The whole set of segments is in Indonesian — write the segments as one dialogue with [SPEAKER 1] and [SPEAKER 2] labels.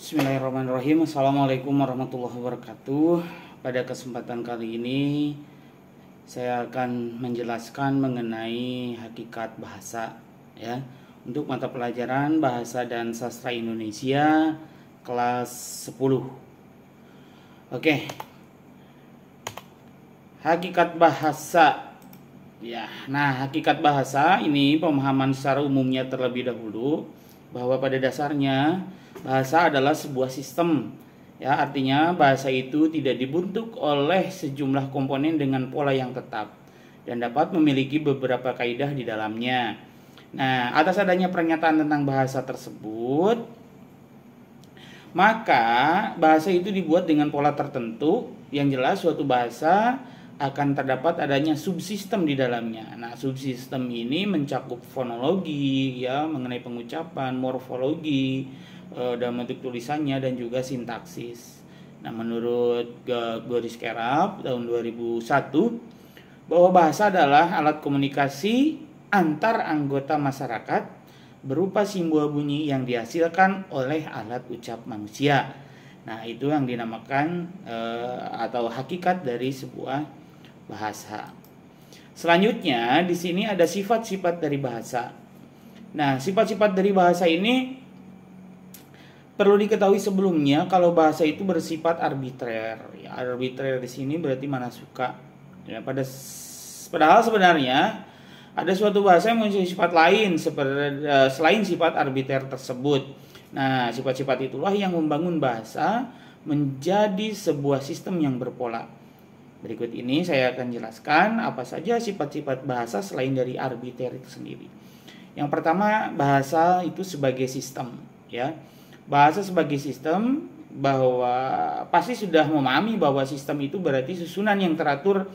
[SPEAKER 1] Bismillahirrahmanirrahim Assalamualaikum warahmatullahi wabarakatuh Pada kesempatan kali ini Saya akan menjelaskan mengenai hakikat bahasa ya Untuk mata pelajaran Bahasa dan Sastra Indonesia Kelas 10 Oke Hakikat bahasa Ya, nah hakikat bahasa ini pemahaman secara umumnya terlebih dahulu bahwa pada dasarnya Bahasa adalah sebuah sistem. Ya, artinya bahasa itu tidak dibentuk oleh sejumlah komponen dengan pola yang tetap dan dapat memiliki beberapa kaidah di dalamnya. Nah, atas adanya pernyataan tentang bahasa tersebut, maka bahasa itu dibuat dengan pola tertentu yang jelas suatu bahasa akan terdapat adanya subsistem di dalamnya. Nah, subsistem ini mencakup fonologi ya mengenai pengucapan, morfologi e, dalam bentuk tulisannya dan juga sintaksis. Nah, menurut Boris eh, Kerap tahun 2001 bahwa bahasa adalah alat komunikasi antar anggota masyarakat berupa simbol bunyi yang dihasilkan oleh alat ucap manusia. Nah, itu yang dinamakan e, atau hakikat dari sebuah bahasa. Selanjutnya di sini ada sifat-sifat dari bahasa. Nah, sifat-sifat dari bahasa ini perlu diketahui sebelumnya kalau bahasa itu bersifat arbitrer. Ya, arbitrer di sini berarti mana suka. Ya, pada padahal sebenarnya ada suatu bahasa yang mempunyai sifat lain e, selain sifat arbiter tersebut. Nah, sifat-sifat itulah yang membangun bahasa menjadi sebuah sistem yang berpola. Berikut ini saya akan jelaskan apa saja sifat-sifat bahasa selain dari arbiter itu sendiri. Yang pertama, bahasa itu sebagai sistem, ya. Bahasa sebagai sistem bahwa pasti sudah memahami bahwa sistem itu berarti susunan yang teratur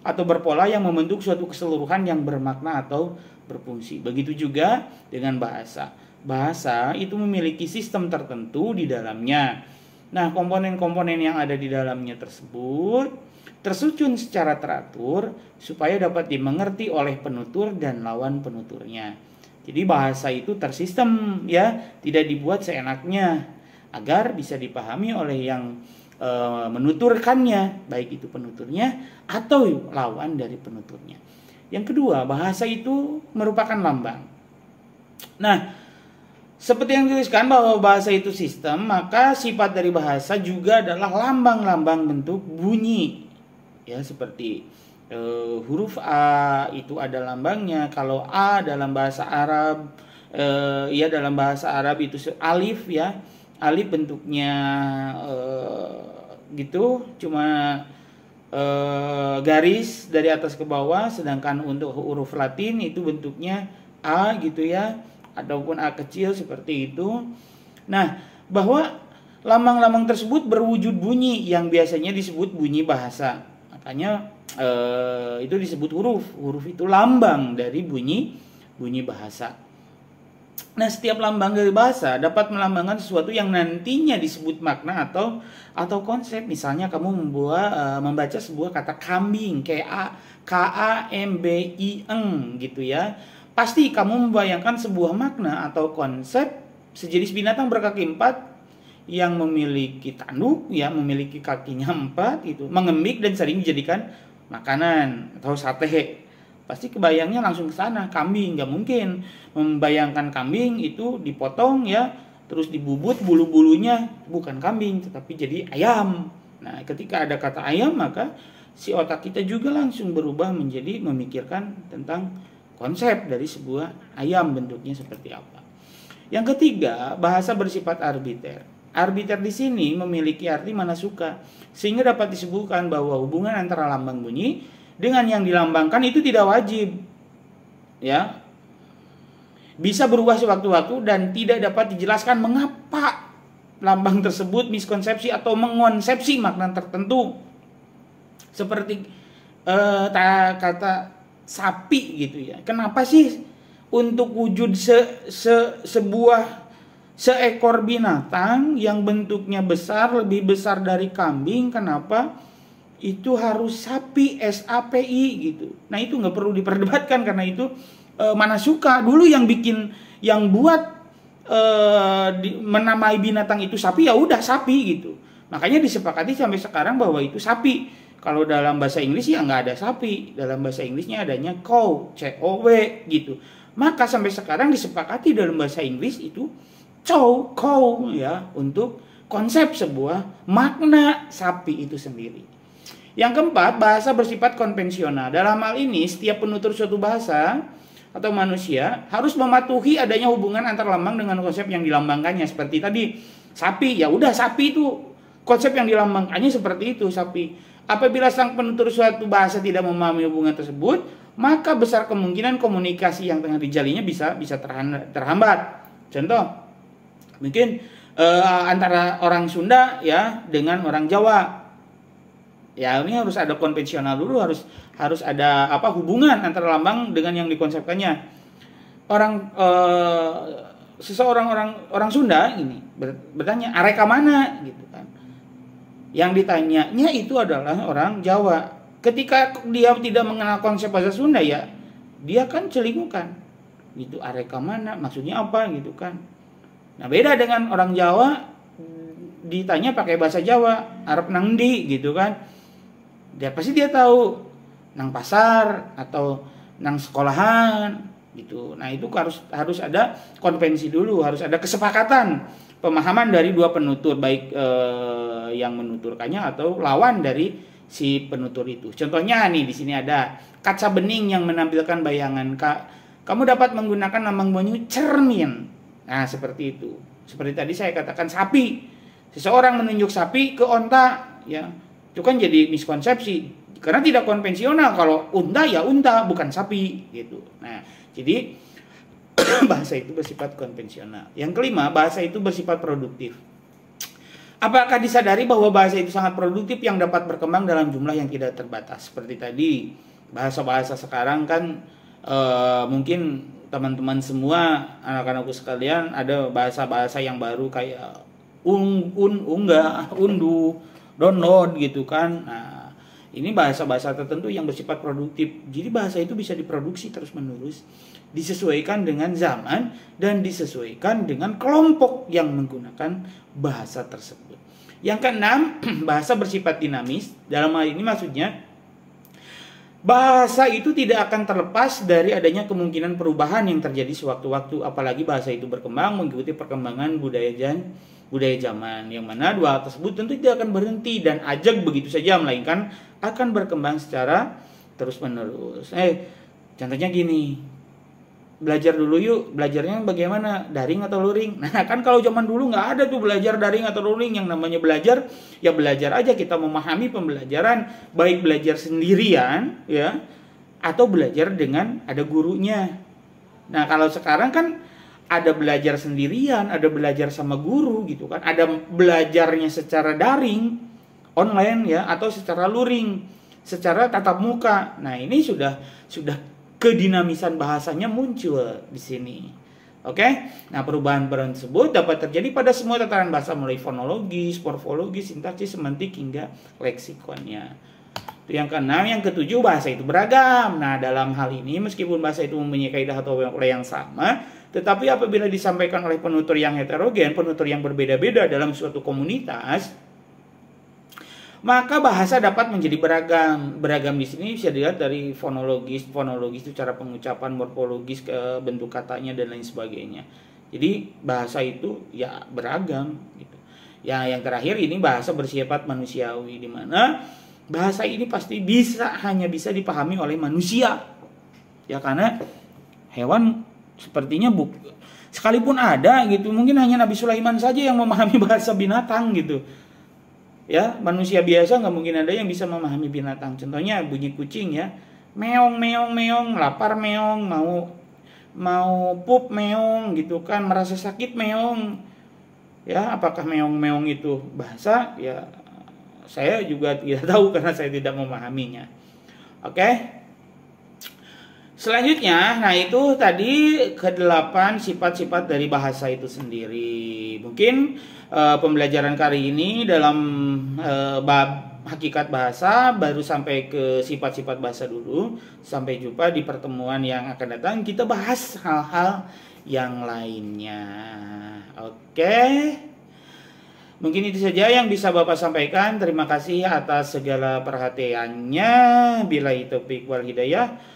[SPEAKER 1] atau berpola yang membentuk suatu keseluruhan yang bermakna atau berfungsi. Begitu juga dengan bahasa. Bahasa itu memiliki sistem tertentu di dalamnya. Nah, komponen-komponen yang ada di dalamnya tersebut tersusun secara teratur supaya dapat dimengerti oleh penutur dan lawan penuturnya. Jadi bahasa itu tersistem ya, tidak dibuat seenaknya agar bisa dipahami oleh yang e, menuturkannya, baik itu penuturnya atau lawan dari penuturnya. Yang kedua, bahasa itu merupakan lambang. Nah, seperti yang dituliskan bahwa bahasa itu sistem, maka sifat dari bahasa juga adalah lambang-lambang bentuk bunyi ya seperti e, huruf a itu ada lambangnya kalau a dalam bahasa Arab e, ya dalam bahasa Arab itu alif ya alif bentuknya e, gitu cuma e, garis dari atas ke bawah sedangkan untuk huruf Latin itu bentuknya a gitu ya ataupun a kecil seperti itu nah bahwa lambang-lambang tersebut berwujud bunyi yang biasanya disebut bunyi bahasa Makanya eh, itu disebut huruf. Huruf itu lambang dari bunyi bunyi bahasa. Nah, setiap lambang dari bahasa dapat melambangkan sesuatu yang nantinya disebut makna atau atau konsep. Misalnya kamu membuat uh, membaca sebuah kata kambing, kayak a k a m b i n gitu ya. Pasti kamu membayangkan sebuah makna atau konsep sejenis binatang berkaki empat yang memiliki tanduk ya memiliki kakinya empat itu mengembik dan sering dijadikan makanan atau sate pasti kebayangnya langsung ke sana kambing nggak mungkin membayangkan kambing itu dipotong ya terus dibubut bulu bulunya bukan kambing tetapi jadi ayam nah ketika ada kata ayam maka si otak kita juga langsung berubah menjadi memikirkan tentang konsep dari sebuah ayam bentuknya seperti apa yang ketiga bahasa bersifat arbiter Arbiter di sini memiliki arti mana suka, sehingga dapat disebutkan bahwa hubungan antara lambang bunyi dengan yang dilambangkan itu tidak wajib. Ya. Bisa berubah sewaktu-waktu dan tidak dapat dijelaskan mengapa lambang tersebut miskonsepsi atau mengonsepsi makna tertentu. Seperti eh, kata sapi gitu ya. Kenapa sih untuk wujud se, se, sebuah seekor binatang yang bentuknya besar lebih besar dari kambing kenapa itu harus sapi SAPI gitu nah itu nggak perlu diperdebatkan karena itu e, mana suka dulu yang bikin yang buat e, di, menamai binatang itu sapi ya udah sapi gitu makanya disepakati sampai sekarang bahwa itu sapi kalau dalam bahasa Inggris ya nggak ada sapi dalam bahasa Inggrisnya adanya cow C gitu maka sampai sekarang disepakati dalam bahasa Inggris itu cow cow ya untuk konsep sebuah makna sapi itu sendiri. Yang keempat, bahasa bersifat konvensional. Dalam hal ini, setiap penutur suatu bahasa atau manusia harus mematuhi adanya hubungan antar lambang dengan konsep yang dilambangkannya. Seperti tadi, sapi, ya udah sapi itu konsep yang dilambangkannya seperti itu, sapi. Apabila sang penutur suatu bahasa tidak memahami hubungan tersebut, maka besar kemungkinan komunikasi yang tengah dijalinya bisa bisa terhambat. Contoh, Mungkin uh, antara orang Sunda ya dengan orang Jawa. Ya, ini harus ada konvensional dulu, harus harus ada apa hubungan antara lambang dengan yang dikonsepkannya. Orang uh, seseorang orang orang Sunda ini bertanya areka mana gitu kan. Yang ditanyanya itu adalah orang Jawa. Ketika dia tidak mengenal konsep bahasa Sunda ya, dia kan celingukan gitu areka mana maksudnya apa gitu kan Nah, beda dengan orang Jawa ditanya pakai bahasa Jawa, Arab nang di gitu kan. Dia pasti dia tahu nang pasar atau nang sekolahan gitu. Nah, itu harus harus ada konvensi dulu, harus ada kesepakatan pemahaman dari dua penutur baik eh, yang menuturkannya atau lawan dari si penutur itu. Contohnya nih di sini ada kaca bening yang menampilkan bayangan. Kak, kamu dapat menggunakan lambang bunyi cermin Nah, seperti itu. Seperti tadi saya katakan sapi. Seseorang menunjuk sapi ke onta, ya. Itu kan jadi miskonsepsi. Karena tidak konvensional kalau unta ya unta bukan sapi gitu. Nah, jadi bahasa itu bersifat konvensional. Yang kelima, bahasa itu bersifat produktif. Apakah disadari bahwa bahasa itu sangat produktif yang dapat berkembang dalam jumlah yang tidak terbatas? Seperti tadi, bahasa-bahasa sekarang kan e, mungkin teman-teman semua anak-anakku sekalian ada bahasa-bahasa yang baru kayak un un unggah unduh download gitu kan nah ini bahasa-bahasa tertentu yang bersifat produktif jadi bahasa itu bisa diproduksi terus menerus disesuaikan dengan zaman dan disesuaikan dengan kelompok yang menggunakan bahasa tersebut yang keenam bahasa bersifat dinamis dalam hal ini maksudnya bahasa itu tidak akan terlepas dari adanya kemungkinan perubahan yang terjadi sewaktu-waktu apalagi bahasa itu berkembang mengikuti perkembangan budaya dan budaya zaman yang mana dua hal tersebut tentu tidak akan berhenti dan ajak begitu saja melainkan akan berkembang secara terus menerus eh contohnya gini belajar dulu yuk belajarnya bagaimana daring atau luring nah kan kalau zaman dulu nggak ada tuh belajar daring atau luring yang namanya belajar ya belajar aja kita memahami pembelajaran baik belajar sendirian ya atau belajar dengan ada gurunya nah kalau sekarang kan ada belajar sendirian ada belajar sama guru gitu kan ada belajarnya secara daring online ya atau secara luring secara tatap muka nah ini sudah sudah kedinamisan bahasanya muncul di sini. Oke, okay? nah perubahan-perubahan tersebut dapat terjadi pada semua tataran bahasa mulai fonologis, morfologi, sintaksis, semantik hingga leksikonnya. Itu yang keenam, yang ketujuh bahasa itu beragam. Nah dalam hal ini meskipun bahasa itu mempunyai kaidah atau oleh yang sama, tetapi apabila disampaikan oleh penutur yang heterogen, penutur yang berbeda-beda dalam suatu komunitas, maka bahasa dapat menjadi beragam. Beragam di sini bisa dilihat dari fonologis, fonologis itu cara pengucapan, morfologis ke bentuk katanya dan lain sebagainya. Jadi bahasa itu ya beragam gitu. Ya yang terakhir ini bahasa bersifat manusiawi di mana bahasa ini pasti bisa hanya bisa dipahami oleh manusia. Ya karena hewan sepertinya bu sekalipun ada gitu mungkin hanya Nabi Sulaiman saja yang memahami bahasa binatang gitu ya manusia biasa nggak mungkin ada yang bisa memahami binatang contohnya bunyi kucing ya meong meong meong lapar meong mau mau pup meong gitu kan merasa sakit meong ya apakah meong meong itu bahasa ya saya juga tidak tahu karena saya tidak memahaminya oke Selanjutnya, nah itu tadi kedelapan sifat-sifat dari bahasa itu sendiri. Mungkin e, pembelajaran kali ini dalam e, bab hakikat bahasa baru sampai ke sifat-sifat bahasa dulu. Sampai jumpa di pertemuan yang akan datang kita bahas hal-hal yang lainnya. Oke. Mungkin itu saja yang bisa Bapak sampaikan. Terima kasih atas segala perhatiannya. Bila itu pikwal hidayah.